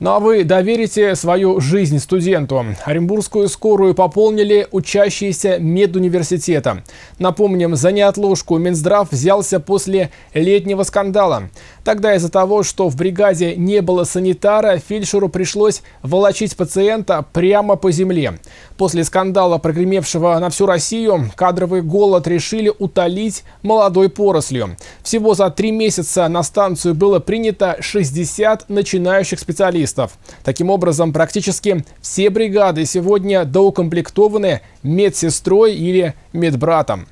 Ну а вы доверите свою жизнь студенту. Оренбургскую скорую пополнили учащиеся медуниверситета. Напомним, за неотложку Минздрав взялся после летнего скандала. Тогда из-за того, что в бригаде не было санитара, фельдшеру пришлось волочить пациента прямо по земле. После скандала, прогремевшего на всю Россию, кадровый голод решили утолить молодой порослью. Всего за три месяца на станцию было принято 60 начинающих специалистов специалистов. Таким образом, практически все бригады сегодня доукомплектованы медсестрой или медбратом.